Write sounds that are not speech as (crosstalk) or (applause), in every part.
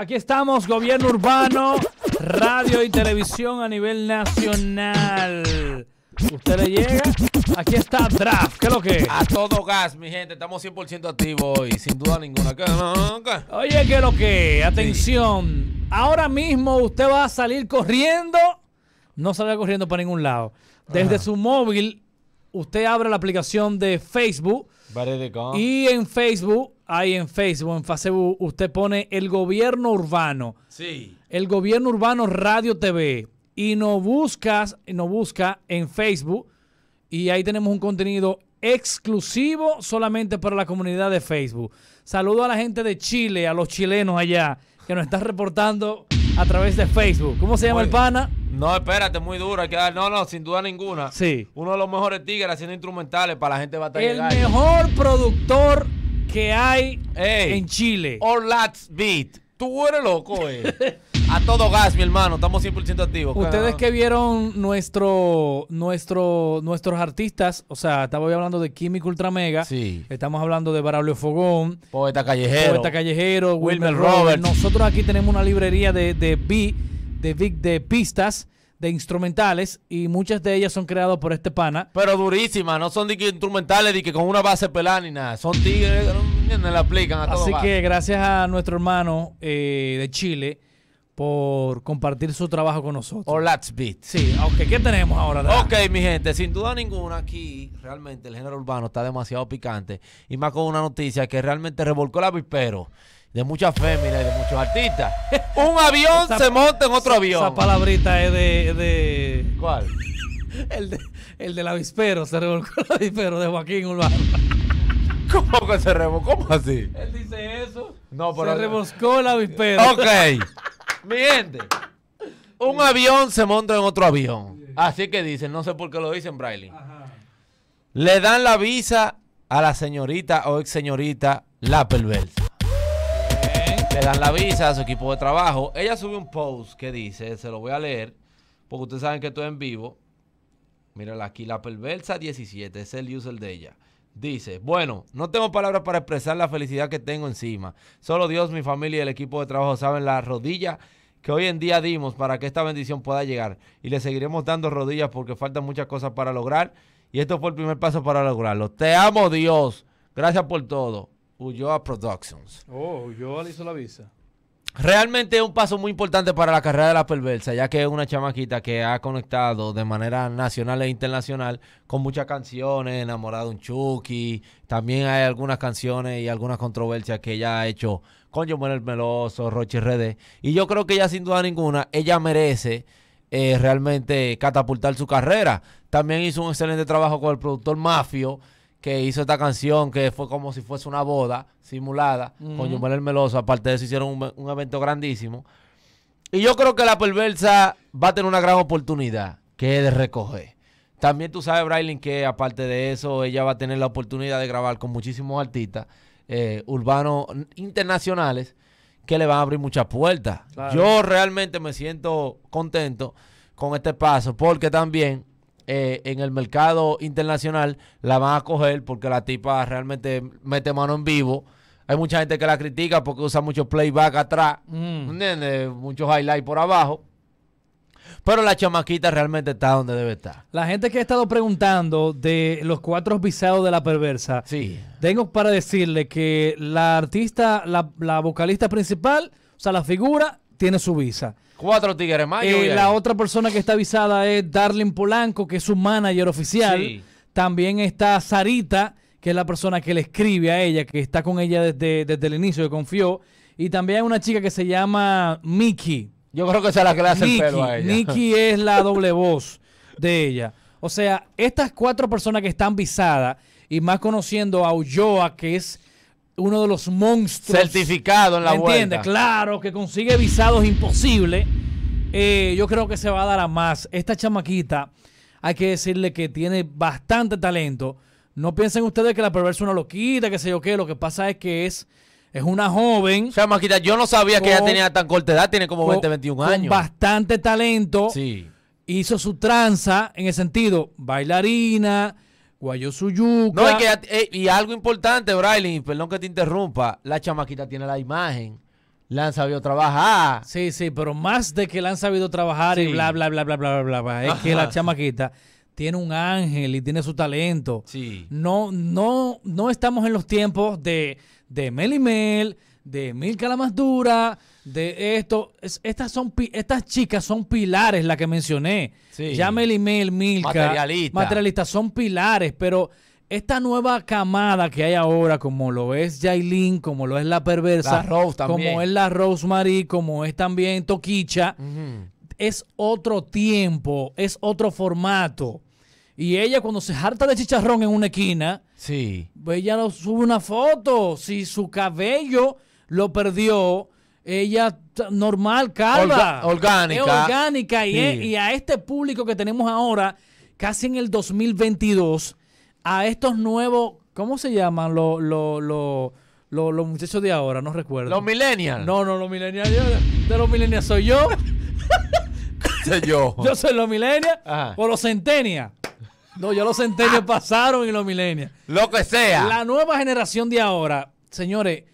Aquí estamos, gobierno urbano, radio y televisión a nivel nacional. Usted le llega. Aquí está Draft. ¿Qué es lo que A todo gas, mi gente. Estamos 100% activos y sin duda ninguna. Oye, ¿qué es lo que Atención. Ahora mismo usted va a salir corriendo. No salga corriendo para ningún lado. Desde su móvil, usted abre la aplicación de Facebook y en Facebook, ahí en Facebook, en Facebook, usted pone el gobierno urbano. Sí. El gobierno urbano Radio TV. Y nos buscas, no busca en Facebook. Y ahí tenemos un contenido exclusivo solamente para la comunidad de Facebook. Saludo a la gente de Chile, a los chilenos allá, que nos están reportando a través de Facebook. ¿Cómo se llama el pana? No, espérate, muy duro. Hay que no, no, sin duda ninguna. Sí. Uno de los mejores tigres haciendo instrumentales para la gente de El mejor productor que hay en Chile. Or Beat. Tú eres loco, eh. (laughs) A todo gas, mi hermano. Estamos 100% activos. Ustedes que vieron nuestro, nuestro, nuestros artistas, o sea, estaba hablando de Químico Ultra Sí. Estamos hablando de Barabio Fogón. Poeta Callejero. Poeta Callejero, Wilmer, Roberts. Robert. Nosotros aquí tenemos una librería de, de, big, de pistas de instrumentales y muchas de ellas son creadas por este pana. Pero durísimas, no son de instrumentales de que con una base pelada ni nada. Son tigres, no, aplican a todo. Así que gracias a nuestro hermano eh, de Chile por compartir su trabajo con nosotros. O Let's Beat. Sí, aunque ¿qué tenemos ahora? Ok, mi gente, sin duda ninguna, aquí realmente el género urbano está demasiado picante. Y más con una noticia que realmente revolcó la avispero de muchas féminas y de muchos artistas. (laughs) Un avión se monta en otro avión. Esa palabrita es de. de... ¿Cuál? (laughs) el, de, el del avispero, se revolcó el avispero de Joaquín Urbano. (laughs) ¿Cómo que se revolcó? ¿Cómo así? Él dice eso. No, pero. Se revolcó el avispero. Ok. Mi un avión se monta en otro avión. Así que dicen, no sé por qué lo dicen, Braille. Le dan la visa a la señorita o ex señorita La Perversa. Le dan la visa a su equipo de trabajo. Ella sube un post que dice, se lo voy a leer, porque ustedes saben que estoy en vivo. Mírala aquí, La Perversa 17, es el user de ella. Dice, bueno, no tengo palabras para expresar la felicidad que tengo encima. Solo Dios, mi familia y el equipo de trabajo saben la rodilla que hoy en día dimos para que esta bendición pueda llegar. Y le seguiremos dando rodillas porque faltan muchas cosas para lograr. Y esto fue el primer paso para lograrlo. Te amo Dios. Gracias por todo. Ulloa Productions. Oh, Ulloa le hizo la visa. Realmente es un paso muy importante para la carrera de la perversa, ya que es una chamaquita que ha conectado de manera nacional e internacional con muchas canciones, enamorado un Chucky, también hay algunas canciones y algunas controversias que ella ha hecho con El Meloso, Roche Redé, y yo creo que ella sin duda ninguna, ella merece eh, realmente catapultar su carrera. También hizo un excelente trabajo con el productor Mafio, que hizo esta canción que fue como si fuese una boda simulada con Jumel el Meloso. Aparte de eso, hicieron un, evento grandísimo. Y yo creo que la perversa va a tener una gran oportunidad que es de recoger. También tú sabes, Braylin, que aparte de eso, ella va a tener la oportunidad de grabar con muchísimos artistas eh, urbanos internacionales que le van a abrir muchas puertas. Yo realmente me siento contento con este paso porque también eh, en el mercado internacional la van a coger porque la tipa realmente mete mano en vivo. Hay mucha gente que la critica porque usa mucho playback atrás, mm. Muchos highlights por abajo. Pero la chamaquita realmente está donde debe estar. La gente que ha estado preguntando de los cuatro visados de la perversa. Tengo para decirle que la artista, la vocalista principal, o sea, la figura, tiene su visa. Cuatro tigres más. Y eh, la otra persona que está avisada es Darlene Polanco, que es su manager oficial. También está Sarita, que es la persona que le escribe a ella, que está con ella desde, el inicio, que confió. Y también hay una chica que se llama Mickey. Yo creo que esa es la que le hace el pelo a ella. Nikki es la (laughs) doble voz de ella. O sea, estas cuatro personas que están visadas, y más conociendo a Ulloa, que es uno de los monstruos. Certificado en la ¿me entiendes? Claro, que consigue visados imposible. Eh, yo creo que se va a dar a más. Esta chamaquita, hay que decirle que tiene bastante talento. No piensen ustedes que la perversa es una loquita, que sé yo qué. Lo que pasa es que es, es una joven. Chamaquita, yo no sabía que ella tenía tan corta edad, tiene como 20, 21 años. bastante talento. Sí. Hizo su tranza en el sentido bailarina yuca. No, eh, y, algo importante, Braylin, perdón que te interrumpa, la chamaquita tiene la imagen la han sabido trabajar. Sí, sí, pero más de que la han sabido trabajar y bla, bla, bla, bla, bla, bla, bla, es que la chamaquita tiene un ángel y tiene su talento. Sí. No, no, no estamos en los tiempos de, de Mel y Mel, de Mil Calamas Dura, de esto. estas, son, estas chicas son pilares, la que mencioné. Sí. y email, Milka. Materialista. Materialistas son pilares, pero esta nueva camada que hay ahora, como lo es Jailin, como lo es La Perversa, como es la Rosemary, como es también Toquicha, es otro tiempo, es otro formato. Y ella cuando se harta de chicharrón en una esquina, sí. pues ella no sube una foto. Si su cabello lo perdió, ella normal, calva. orgánica. orgánica. Y, a este público que tenemos ahora, casi en el 2022, a estos nuevos, ¿cómo se llaman los muchachos de ahora? No recuerdo. Los millennials. No, no, los millennials. de los millennials soy yo. (laughs) soy yo. (laughs) Yo soy los millennials o los centennials. No, ya los centenios ah. pasaron y los millennials. Lo que sea. La nueva generación de ahora, señores,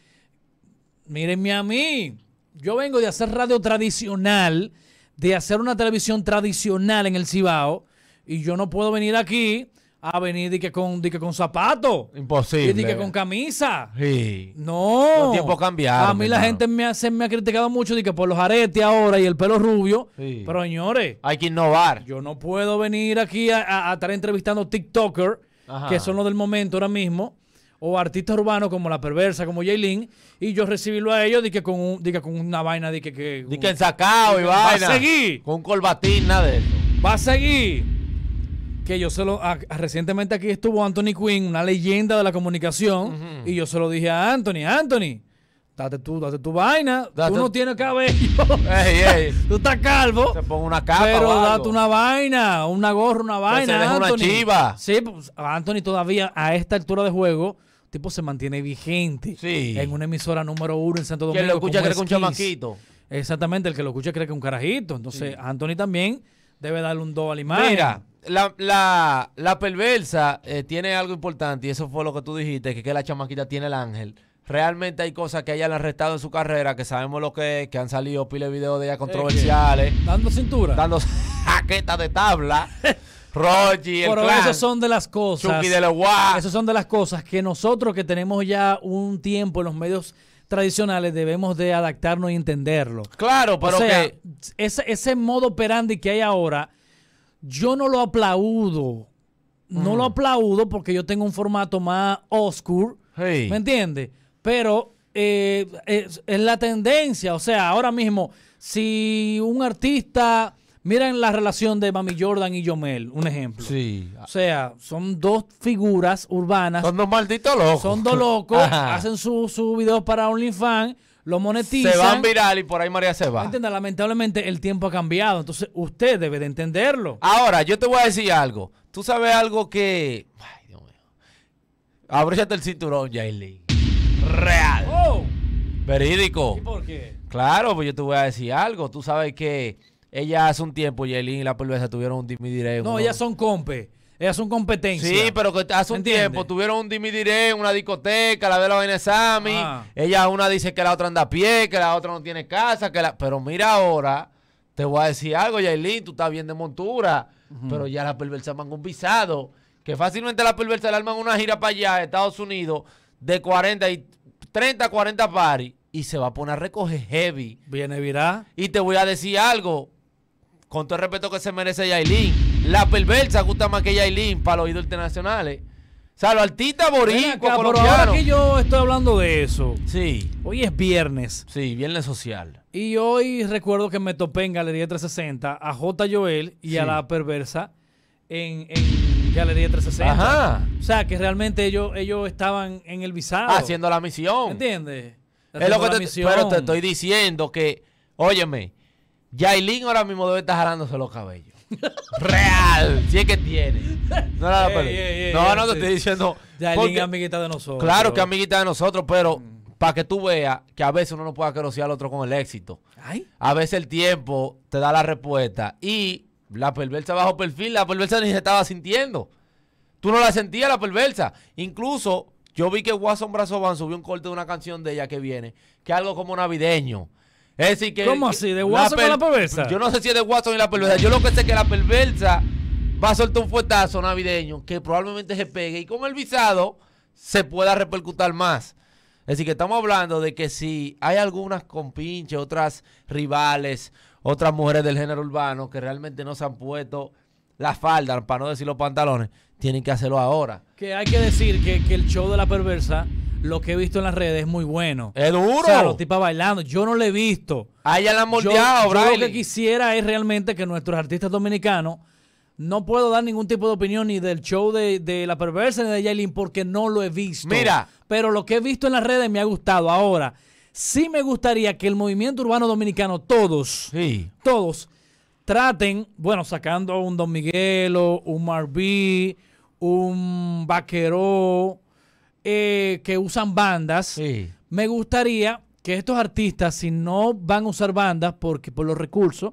mírenme a mí. Yo vengo de hacer radio tradicional, de hacer una televisión tradicional en el Cibao, y yo no puedo venir aquí a venir de que con, zapatos, con zapato. Imposible. y que con camisa. Sí. No. Los tiempos A mí la gente me, hace, me ha criticado mucho de que por los aretes ahora y el pelo rubio. Pero señores. Hay que innovar. Yo no puedo venir aquí a, estar entrevistando TikToker, que son los del momento ahora mismo o artista urbano como La Perversa, como Jaylin, y yo recibirlo a ellos de con, con una vaina de que... que que y vaina. Va a seguir. Con colbatín, nada de eso. Va a seguir. Que yo se lo... recientemente aquí estuvo Anthony Quinn, una leyenda de la comunicación, y yo se lo dije a Anthony, Anthony, date tu, date tu vaina. tú no tienes cabello. Ey, ey. (laughs) tú estás calvo. Te pongo una capa. Pero date una vaina, una gorra, una vaina. Anthony. una chiva. Sí, pues, Anthony todavía a esta altura de juego tipo se mantiene vigente en una emisora número uno en Santo Domingo. Que lo escucha cree que es un chamaquito. Exactamente, el que lo escucha cree que es un carajito. Entonces, Anthony también debe darle un do a la imagen. Mira, la, la, la perversa eh, tiene algo importante y eso fue lo que tú dijiste, que, que la chamaquita tiene el ángel realmente hay cosas que hayan le en su carrera, que sabemos lo que es, que han salido pile videos de ella controversiales. ¿Dando cintura? Dando de tabla. (laughs) Rogi, el Pero esas son de las cosas. Chucky de Esos son de las cosas que nosotros que tenemos ya un tiempo en los medios tradicionales debemos de adaptarnos y entenderlo. Claro, pero o que... ese, modo operandi que hay ahora, yo no lo aplaudo. No lo mm. aplaudo porque yo tengo un formato más oscuro. ¿Me entiendes? Pero eh, es la tendencia. O sea, ahora mismo, si un artista Miren la relación de Mami Jordan y Yomel, un ejemplo. Sí. O sea, son dos figuras urbanas. Son dos malditos locos. Son dos locos, hacen sus su videos para OnlyFans, los monetizan. Se van viral y por ahí María se va. Lamentablemente el tiempo ha cambiado, entonces usted debe de entenderlo. Ahora, yo te voy a decir algo. Tú sabes algo que... Ay, Dios mío. Abróchate el cinturón, Lee. Real. Perídico. Oh. Verídico. ¿Y por qué? Claro, pues yo te voy a decir algo. Tú sabes que ella hace un tiempo, Yelin y la perversa tuvieron un dimi diré. No, ellas son compes. Ellas son competencias. Sí, pero que hace un tiempo tuvieron un dimi en una discoteca, la de la vaina Sammy. Ella una dice que la otra anda a pie, que la otra no tiene casa, que la... Pero mira ahora, te voy a decir algo, Yailin, tú estás bien de montura, pero ya la perversa manda un visado. Que fácilmente la perversa le arman una gira para allá, Estados Unidos, de 40 y 30, 40 paris y se va a poner a recoger heavy. Viene virá. Y te voy a decir algo, con todo el respeto que se merece Yailin, la perversa gusta más que Yailin para los oídos internacionales. O sea, los artistas Pero ahora que yo estoy hablando de eso. Sí. Hoy es viernes. Sí, viernes social. Y hoy recuerdo que me topé en Galería 360 a J. Joel y a la perversa en, Galería 360. Ajá. O sea, que realmente ellos, ellos estaban en el visado. Haciendo la misión. ¿Entiendes? es lo que te, misión. Pero te estoy diciendo que, óyeme, Yailin ahora mismo debe estar jalándose los cabellos. Real, si es que tiene. No (laughs) no, te estoy diciendo. Yailin es amiguita de nosotros. Claro que es amiguita de nosotros, pero mm. para que tú veas que a veces uno no puede querosear al otro con el éxito. A veces el tiempo te da la respuesta. Y la perversa bajo perfil, la perversa ni se estaba sintiendo. Tú no la sentías, la perversa. Incluso yo vi que Watson Brazovan subió un corte de una canción de ella que viene, que es algo como navideño. Es que. ¿Cómo así? ¿De Watson con la perversa? Yo no sé si es de Watson y la perversa. Yo lo que sé es que la perversa va a soltar un fuetazo navideño que probablemente se pegue y con el visado se pueda repercutar más. Es decir, que estamos hablando de que si hay algunas compinches, otras rivales, otras mujeres del género urbano que realmente no se han puesto la falda, para no decir los pantalones, tienen que hacerlo ahora. Que hay que decir que, que el show de la perversa lo que he visto en las redes es muy bueno. Es duro. los tipos bailando. Yo no lo he visto. Ah, ya la han moldeado, yo, yo lo que quisiera es realmente que nuestros artistas dominicanos. No puedo dar ningún tipo de opinión ni del show de, La Perversa ni de Jaylin porque no lo he visto. Mira. Pero lo que he visto en las redes me ha gustado. Ahora, sí me gustaría que el movimiento urbano dominicano, todos, todos, traten, bueno, sacando un Don Miguelo, un Marví, un Vaqueró, eh, que usan bandas, me gustaría que estos artistas, si no van a usar bandas porque por los recursos,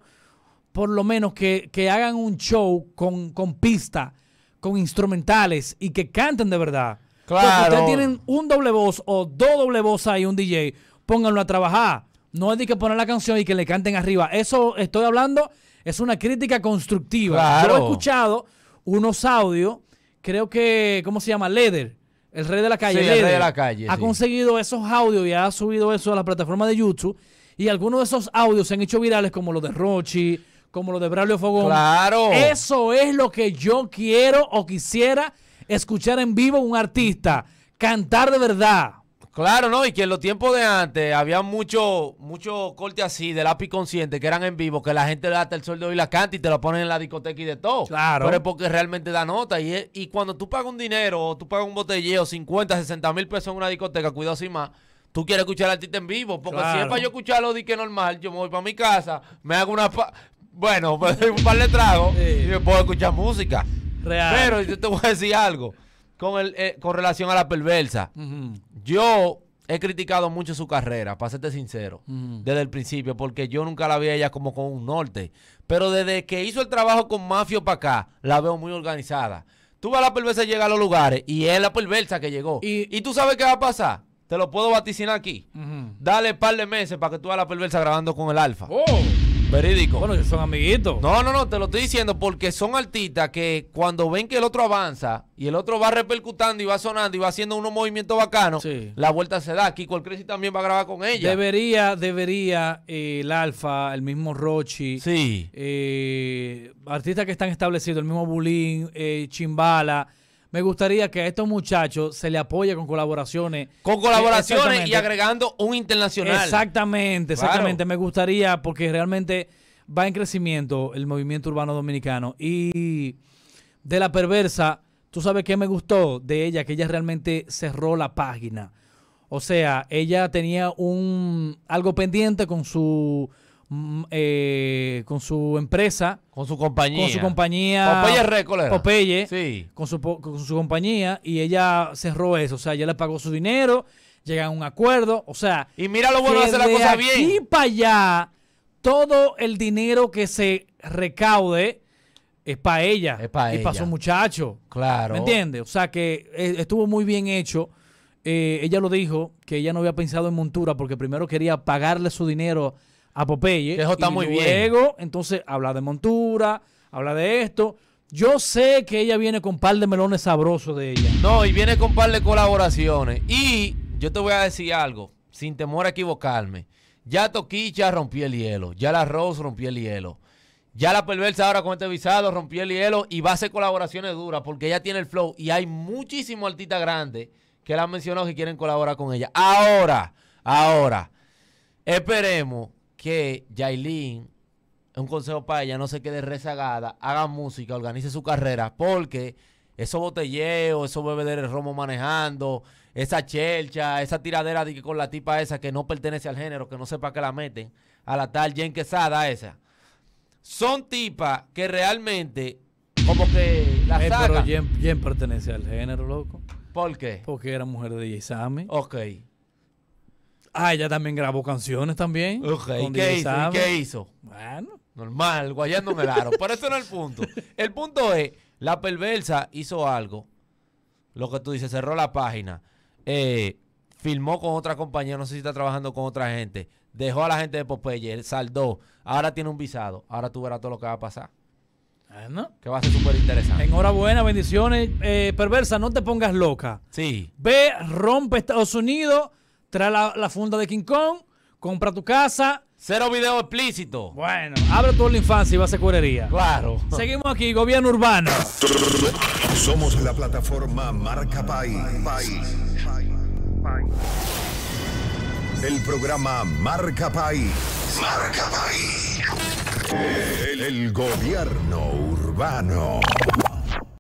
por lo menos que, hagan un show con, con pista, con instrumentales y que canten de verdad. Claro. si ustedes tienen un doble voz o dos doble voz ahí, un DJ, pónganlo a trabajar. No es de que poner la canción y que le canten arriba. Eso estoy hablando, es una crítica constructiva. Yo he escuchado unos audios, creo que, ¿cómo se llama? Leder. El rey de la calle. el, rey de la calle. Ha conseguido esos audios y ha subido eso a la plataforma de YouTube. Y algunos de esos audios se han hecho virales, como los de Rochi, como los de Braulio Fogón. Claro. Eso es lo que yo quiero o quisiera escuchar en vivo un artista cantar de verdad. Claro, ¿no? Y que en los tiempos de antes había mucho, mucho corte así de lápiz consciente que eran en vivo, que la gente le da hasta el sueldo y la canta y te lo ponen en la discoteca y de todo. Claro. Pero es porque realmente da nota. Y, y cuando tú pagas un dinero o tú pagas un botelleo, 50, 60 mil pesos en una discoteca, cuidado sin más tú quieres escuchar al artista en vivo, porque siempre si es para yo escuchar di que normal, yo me voy para mi casa, me hago una pa bueno, (laughs) un par de tragos y me puedo escuchar música. Real. Pero yo te voy a decir algo con, el, eh, relación a la perversa. Yo he criticado mucho su carrera, para serte sincero, desde el principio, porque yo nunca la vi a ella como con un norte. Pero desde que hizo el trabajo con Mafio para acá, la veo muy organizada. Tú vas a la perversa y llega a los lugares, y es la perversa que llegó. Y, ¿Y tú sabes qué va a pasar. Te lo puedo vaticinar aquí. Dale un par de meses para que tú a la perversa grabando con el alfa. Oh. Verídico. Bueno, ellos son amiguitos. No, no, no, te lo estoy diciendo porque son artistas que cuando ven que el otro avanza y el otro va repercutando y va sonando y va haciendo unos movimientos bacanos, la vuelta se da. Kiko el también va a grabar con ella. Debería, debería eh, el Alfa, el mismo Rochi, eh, artistas que están establecidos, el mismo Bulín, eh, Chimbala me gustaría que a estos muchachos se le apoye con colaboraciones. Con colaboraciones y agregando un internacional. Exactamente, exactamente. Me gustaría, porque realmente va en crecimiento el movimiento urbano dominicano. Y de la perversa, tú sabes qué me gustó de ella, que ella realmente cerró la página. O sea, ella tenía un algo pendiente con su Mm, eh, con su empresa. Con su compañía. Con su compañía. Sí. Con su, con su compañía. Y ella cerró eso. O sea, ella le pagó su dinero. Llegan a un acuerdo. O sea. Y mira lo bueno de hacer la cosa bien. Y para allá, todo el dinero que se recaude es para ella. Es para ella. Y para su muchacho. Claro. ¿Me entiendes? O sea, que eh, estuvo muy bien hecho. Eh, ella lo dijo, que ella no había pensado en montura porque primero quería pagarle su dinero Apopeye Popeye. eso está muy luego, bien. entonces habla de montura, habla de esto. Yo sé que ella viene con un par de melones sabrosos de ella. No, y viene con un par de colaboraciones. Y yo te voy a decir algo, sin temor a equivocarme. Ya Toquicha rompió el hielo, ya la Rose rompió el hielo. Ya la perversa ahora con este visado rompió el hielo y va a hacer colaboraciones duras porque ella tiene el flow y hay muchísimos artistas grandes que la han mencionado que quieren colaborar con ella. Ahora, ahora, esperemos que Yailin, un consejo para ella, no se quede rezagada, haga música, organice su carrera, porque esos botelleos, esos bebederos romo manejando, esa chelcha, esa tiradera de que con la tipa esa que no pertenece al género, que no sepa que la meten, a la tal Jen Quesada esa. Son tipas que realmente como que la saben. Eh, pero Jen, pertenece al género, loco. ¿Por qué? Porque era mujer de Yesame. Ok. Ah, ella también grabó canciones también. Okay. qué hizo? Bueno. Normal, guayando en el aro. Pero eso no es el punto. El punto es, la perversa hizo algo. Lo que tú dices, cerró la página. Eh, filmó con otra compañía, no sé si está trabajando con otra gente. Dejó a la gente de Popeye, saldó. Ahora tiene un visado. Ahora tú verás todo lo que va a pasar. Bueno. Que va a ser súper interesante. Enhorabuena, bendiciones. Eh, perversa, no te pongas loca. Sí. Ve, rompe Estados Unidos trae la, funda de King Kong, compra tu casa. Cero video explícito. Bueno, abre tu infancia y va a curería. Claro. Seguimos aquí, gobierno urbano. Somos la plataforma Marca País. El programa Marca País. Marca País. el gobierno urbano.